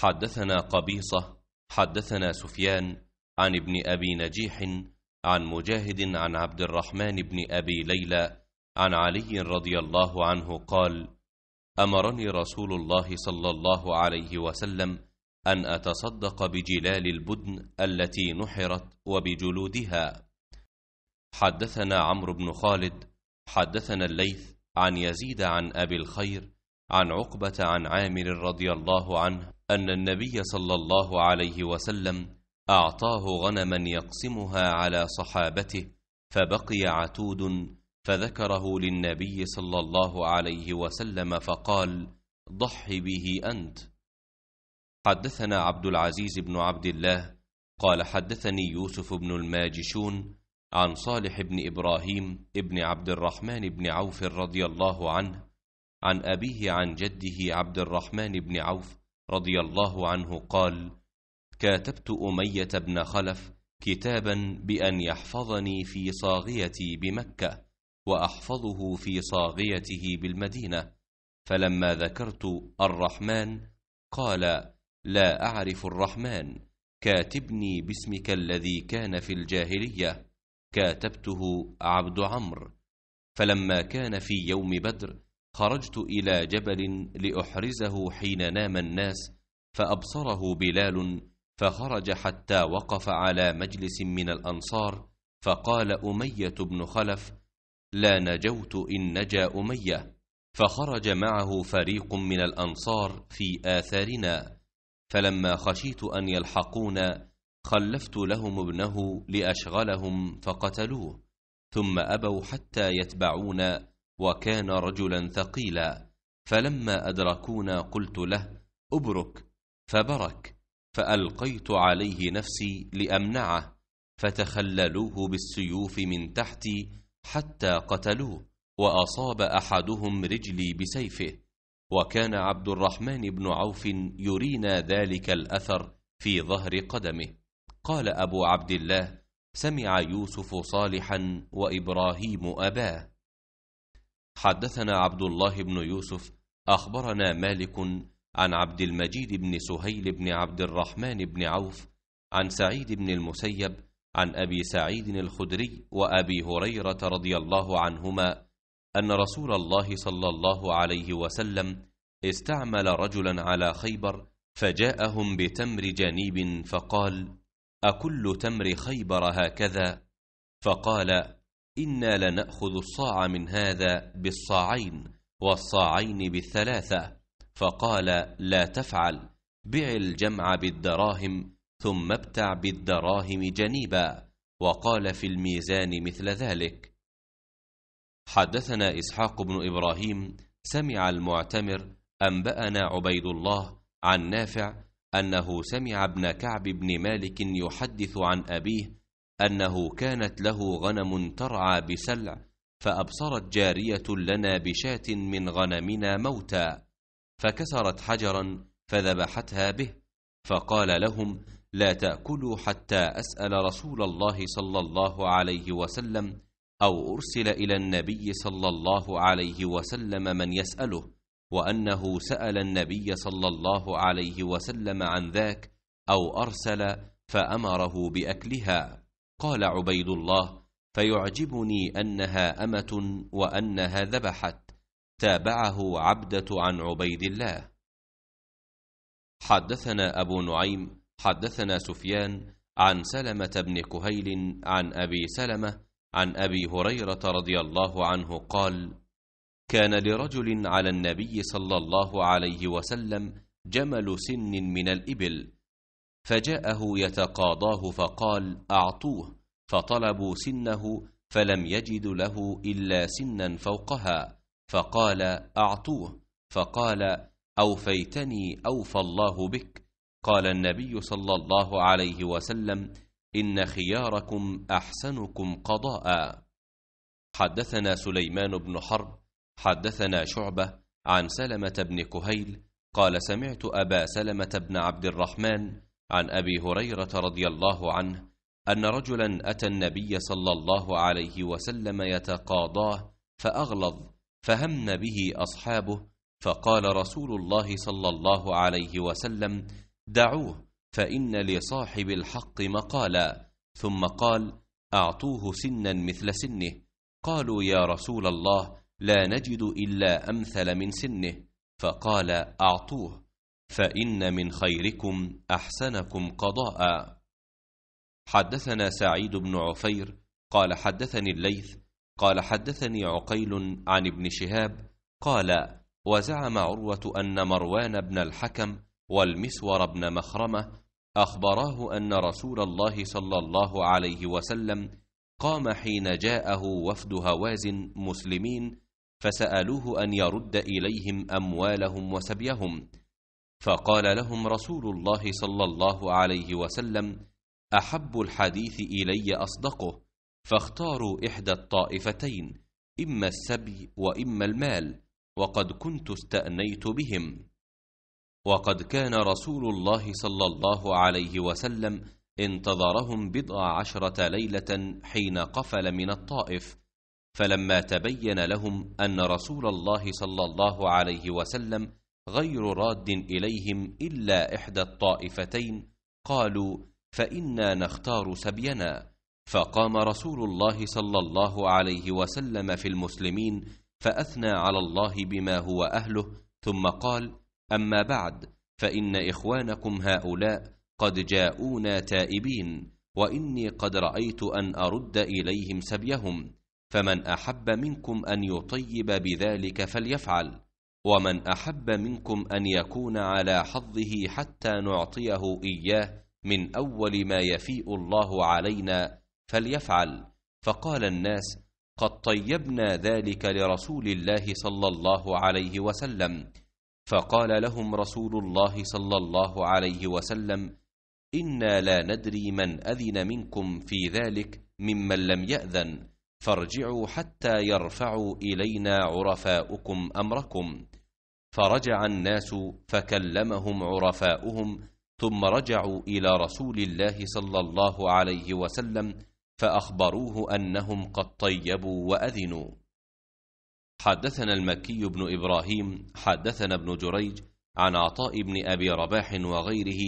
حدثنا قبيصة حدثنا سفيان عن ابن أبي نجيح عن مجاهد عن عبد الرحمن بن أبي ليلى عن علي رضي الله عنه قال أمرني رسول الله صلى الله عليه وسلم أن أتصدق بجلال البدن التي نحرت وبجلودها حدثنا عمرو بن خالد حدثنا الليث عن يزيد عن أبي الخير عن عقبة عن عامر رضي الله عنه أن النبي صلى الله عليه وسلم أعطاه غنما يقسمها على صحابته فبقي عتود فذكره للنبي صلى الله عليه وسلم فقال ضح به أنت حدثنا عبد العزيز بن عبد الله قال حدثني يوسف بن الماجشون عن صالح بن إبراهيم ابن عبد الرحمن بن عوف رضي الله عنه عن أبيه عن جده عبد الرحمن بن عوف رضي الله عنه قال كاتبت أمية بن خلف كتابا بأن يحفظني في صاغيتي بمكة وأحفظه في صاغيته بالمدينة فلما ذكرت الرحمن قال لا أعرف الرحمن كاتبني باسمك الذي كان في الجاهلية كاتبته عبد عمرو فلما كان في يوم بدر خرجت إلى جبل لأحرزه حين نام الناس فأبصره بلال فخرج حتى وقف على مجلس من الأنصار فقال أمية بن خلف لا نجوت إن نجا أمية فخرج معه فريق من الأنصار في آثارنا فلما خشيت أن يلحقونا خلفت لهم ابنه لأشغلهم فقتلوه ثم أبوا حتى يتبعونا وكان رجلا ثقيلا فلما أدركونا قلت له أبرك فبرك فألقيت عليه نفسي لأمنعه فتخللوه بالسيوف من تحتي حتى قتلوه وأصاب أحدهم رجلي بسيفه وكان عبد الرحمن بن عوف يرينا ذلك الأثر في ظهر قدمه قال أبو عبد الله سمع يوسف صالحا وإبراهيم أباه حدثنا عبد الله بن يوسف أخبرنا مالك عن عبد المجيد بن سهيل بن عبد الرحمن بن عوف عن سعيد بن المسيب عن أبي سعيد الخدري وأبي هريرة رضي الله عنهما أن رسول الله صلى الله عليه وسلم استعمل رجلا على خيبر فجاءهم بتمر جانيب فقال أكل تمر خيبر هكذا فقال إنا لنأخذ الصاع من هذا بالصاعين والصاعين بالثلاثة فقال لا تفعل بع الجمع بالدراهم ثم ابتع بالدراهم جنيبا وقال في الميزان مثل ذلك حدثنا إسحاق بن إبراهيم سمع المعتمر أنبأنا عبيد الله عن نافع أنه سمع ابن كعب بن مالك يحدث عن أبيه أنه كانت له غنم ترعى بسلع فأبصرت جارية لنا بشاة من غنمنا موتى فكسرت حجرا فذبحتها به فقال لهم لا تأكلوا حتى أسأل رسول الله صلى الله عليه وسلم أو أرسل إلى النبي صلى الله عليه وسلم من يسأله وأنه سأل النبي صلى الله عليه وسلم عن ذاك أو أرسل فأمره بأكلها قال عبيد الله فيعجبني أنها أمة وأنها ذبحت تابعه عبدة عن عبيد الله حدثنا أبو نعيم حدثنا سفيان عن سلمة بن كهيل عن أبي سلمة عن أبي هريرة رضي الله عنه قال كان لرجل على النبي صلى الله عليه وسلم جمل سن من الإبل فجاءه يتقاضاه فقال أعطوه فطلبوا سنه فلم يجد له إلا سنا فوقها فقال أعطوه فقال أوفيتني أوفى الله بك قال النبي صلى الله عليه وسلم إن خياركم أحسنكم قضاء حدثنا سليمان بن حرب حدثنا شعبة عن سلمة بن كهيل قال سمعت أبا سلمة بن عبد الرحمن عن أبي هريرة رضي الله عنه أن رجلا أتى النبي صلى الله عليه وسلم يتقاضاه فأغلظ فهم به أصحابه فقال رسول الله صلى الله عليه وسلم دعوه فإن لصاحب الحق مقالا ثم قال أعطوه سنا مثل سنه قالوا يا رسول الله لا نجد إلا أمثل من سنه فقال أعطوه فإن من خيركم أحسنكم قضاء حدثنا سعيد بن عفير قال حدثني الليث قال حدثني عقيل عن ابن شهاب قال وزعم عروة أن مروان بن الحكم والمسور بن مخرمة أخبراه أن رسول الله صلى الله عليه وسلم قام حين جاءه وفد هوازن مسلمين فسألوه أن يرد إليهم أموالهم وسبيهم فقال لهم رسول الله صلى الله عليه وسلم احب الحديث الي اصدقه فاختاروا احدى الطائفتين اما السبي واما المال وقد كنت استانيت بهم وقد كان رسول الله صلى الله عليه وسلم انتظرهم بضع عشره ليله حين قفل من الطائف فلما تبين لهم ان رسول الله صلى الله عليه وسلم غير راد إليهم إلا إحدى الطائفتين قالوا فإنا نختار سبينا فقام رسول الله صلى الله عليه وسلم في المسلمين فأثنى على الله بما هو أهله ثم قال أما بعد فإن إخوانكم هؤلاء قد جاءونا تائبين وإني قد رأيت أن أرد إليهم سبيهم فمن أحب منكم أن يطيب بذلك فليفعل ومن احب منكم ان يكون على حظه حتى نعطيه اياه من اول ما يفيء الله علينا فليفعل فقال الناس قد طيبنا ذلك لرسول الله صلى الله عليه وسلم فقال لهم رسول الله صلى الله عليه وسلم انا لا ندري من اذن منكم في ذلك ممن لم ياذن فارجعوا حتى يرفعوا الينا عرفاؤكم امركم فرجع الناس فكلمهم عرفاؤهم ثم رجعوا إلى رسول الله صلى الله عليه وسلم فأخبروه أنهم قد طيبوا وأذنوا حدثنا المكي بن إبراهيم حدثنا ابن جريج عن عطاء بن أبي رباح وغيره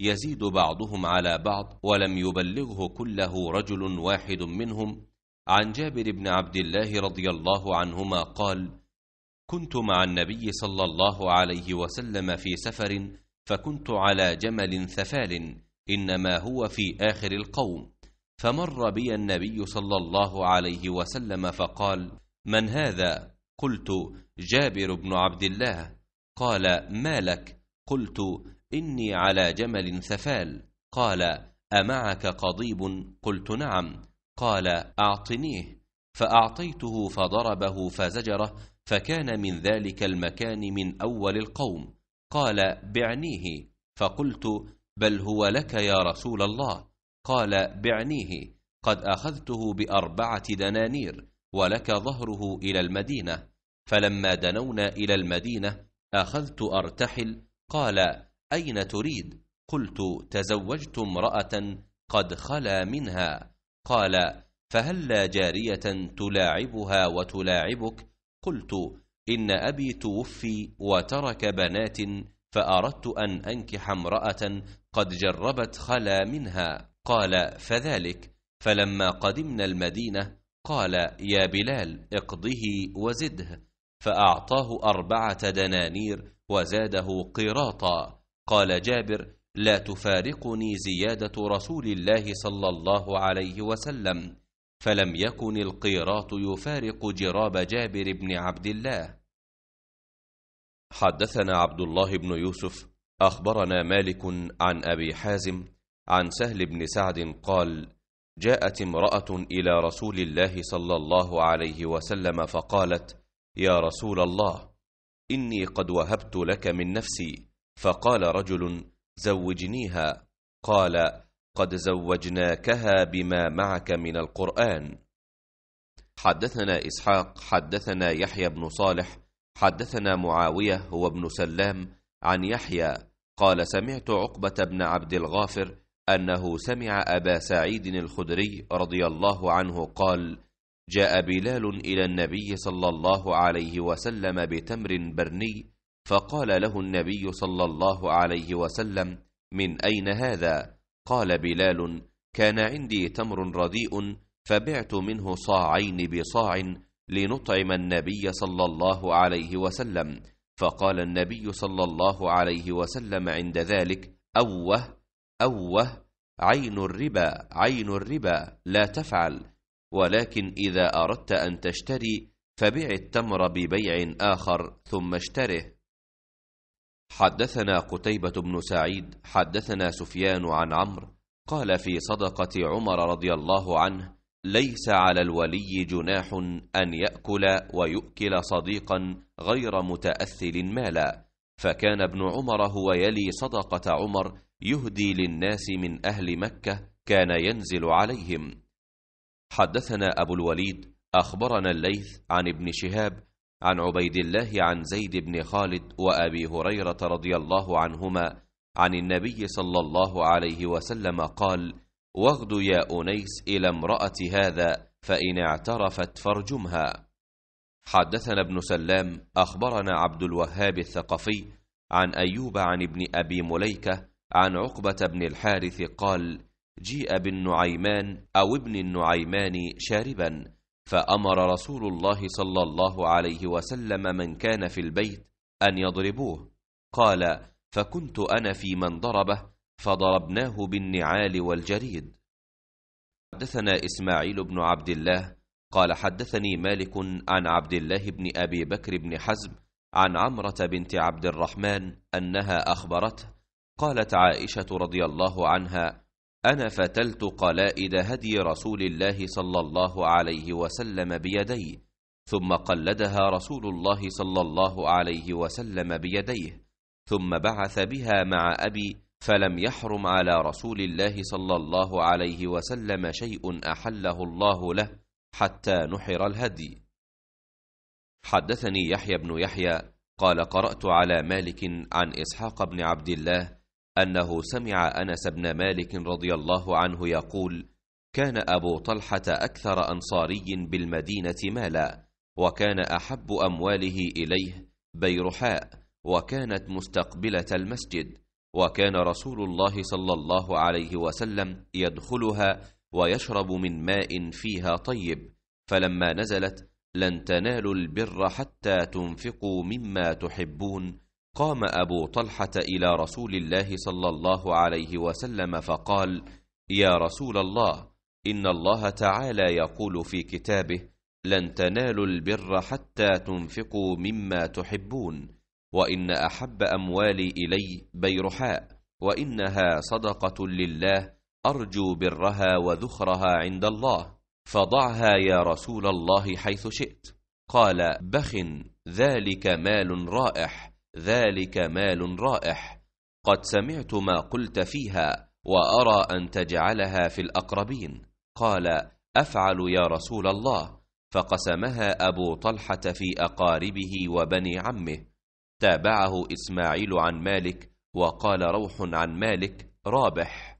يزيد بعضهم على بعض ولم يبلغه كله رجل واحد منهم عن جابر بن عبد الله رضي الله عنهما قال كنت مع النبي صلى الله عليه وسلم في سفر فكنت على جمل ثفال انما هو في اخر القوم فمر بي النبي صلى الله عليه وسلم فقال من هذا قلت جابر بن عبد الله قال ما لك قلت اني على جمل ثفال قال امعك قضيب قلت نعم قال اعطنيه فاعطيته فضربه فزجره فكان من ذلك المكان من أول القوم قال بعنيه فقلت بل هو لك يا رسول الله قال بعنيه قد أخذته بأربعة دنانير ولك ظهره إلى المدينة فلما دنونا إلى المدينة أخذت أرتحل قال أين تريد قلت تزوجت امرأة قد خلا منها قال فهلا جارية تلاعبها وتلاعبك قلت إن أبي توفي وترك بنات فأردت أن أنكح امرأة قد جربت خلا منها قال فذلك فلما قدمنا المدينة قال يا بلال اقضه وزده فأعطاه أربعة دنانير وزاده قيراطا قال جابر لا تفارقني زيادة رسول الله صلى الله عليه وسلم فلم يكن القيراط يفارق جراب جابر بن عبد الله حدثنا عبد الله بن يوسف أخبرنا مالك عن أبي حازم عن سهل بن سعد قال جاءت امرأة إلى رسول الله صلى الله عليه وسلم فقالت يا رسول الله إني قد وهبت لك من نفسي فقال رجل زوجنيها قال قد زوجناكها بما معك من القرآن حدثنا إسحاق حدثنا يحيى بن صالح حدثنا معاوية هو ابن سلام عن يحيى قال سمعت عقبة بن عبد الغافر أنه سمع أبا سعيد الخدري رضي الله عنه قال جاء بلال إلى النبي صلى الله عليه وسلم بتمر برني فقال له النبي صلى الله عليه وسلم من أين هذا؟ قال بلال كان عندي تمر رديء فبعت منه صاعين بصاع لنطعم النبي صلى الله عليه وسلم فقال النبي صلى الله عليه وسلم عند ذلك أوه أوه عين الربا عين الربا لا تفعل ولكن إذا أردت أن تشتري فبع التمر ببيع آخر ثم اشتره حدثنا قتيبة بن سعيد حدثنا سفيان عن عمرو قال في صدقة عمر رضي الله عنه ليس على الولي جناح أن يأكل ويؤكل صديقا غير متأثل مالا فكان ابن عمر هو يلي صدقة عمر يهدي للناس من أهل مكة كان ينزل عليهم حدثنا أبو الوليد أخبرنا الليث عن ابن شهاب عن عبيد الله عن زيد بن خالد وأبي هريرة رضي الله عنهما عن النبي صلى الله عليه وسلم قال واغد يا أنيس إلى امرأة هذا فإن اعترفت فارجمها حدثنا ابن سلام أخبرنا عبد الوهاب الثقفي عن أيوب عن ابن أبي مليكة عن عقبة بن الحارث قال جيء بالنعيمان أو ابن النعيمان شاربا فأمر رسول الله صلى الله عليه وسلم من كان في البيت أن يضربوه قال فكنت أنا في من ضربه فضربناه بالنعال والجريد حدثنا إسماعيل بن عبد الله قال حدثني مالك عن عبد الله بن أبي بكر بن حزم عن عمرة بنت عبد الرحمن أنها أخبرته قالت عائشة رضي الله عنها أنا فتلت قلائد هدي رسول الله صلى الله عليه وسلم بيدي ثم قلدها رسول الله صلى الله عليه وسلم بيديه ثم بعث بها مع أبي فلم يحرم على رسول الله صلى الله عليه وسلم شيء أحله الله له حتى نحر الهدي حدثني يحيى بن يحيى قال قرأت على مالك عن إسحاق بن عبد الله أنه سمع أنس بن مالك رضي الله عنه يقول كان أبو طلحة أكثر أنصاري بالمدينة مالا وكان أحب أمواله إليه بيرحاء وكانت مستقبلة المسجد وكان رسول الله صلى الله عليه وسلم يدخلها ويشرب من ماء فيها طيب فلما نزلت لن تنالوا البر حتى تنفقوا مما تحبون قام أبو طلحة إلى رسول الله صلى الله عليه وسلم فقال يا رسول الله إن الله تعالى يقول في كتابه لن تنالوا البر حتى تنفقوا مما تحبون وإن أحب أموالي إلي بيرحاء وإنها صدقة لله أرجو برها وذخرها عند الله فضعها يا رسول الله حيث شئت قال بخ ذلك مال رائح ذلك مال رائح قد سمعت ما قلت فيها وارى ان تجعلها في الاقربين قال افعل يا رسول الله فقسمها ابو طلحه في اقاربه وبني عمه تابعه اسماعيل عن مالك وقال روح عن مالك رابح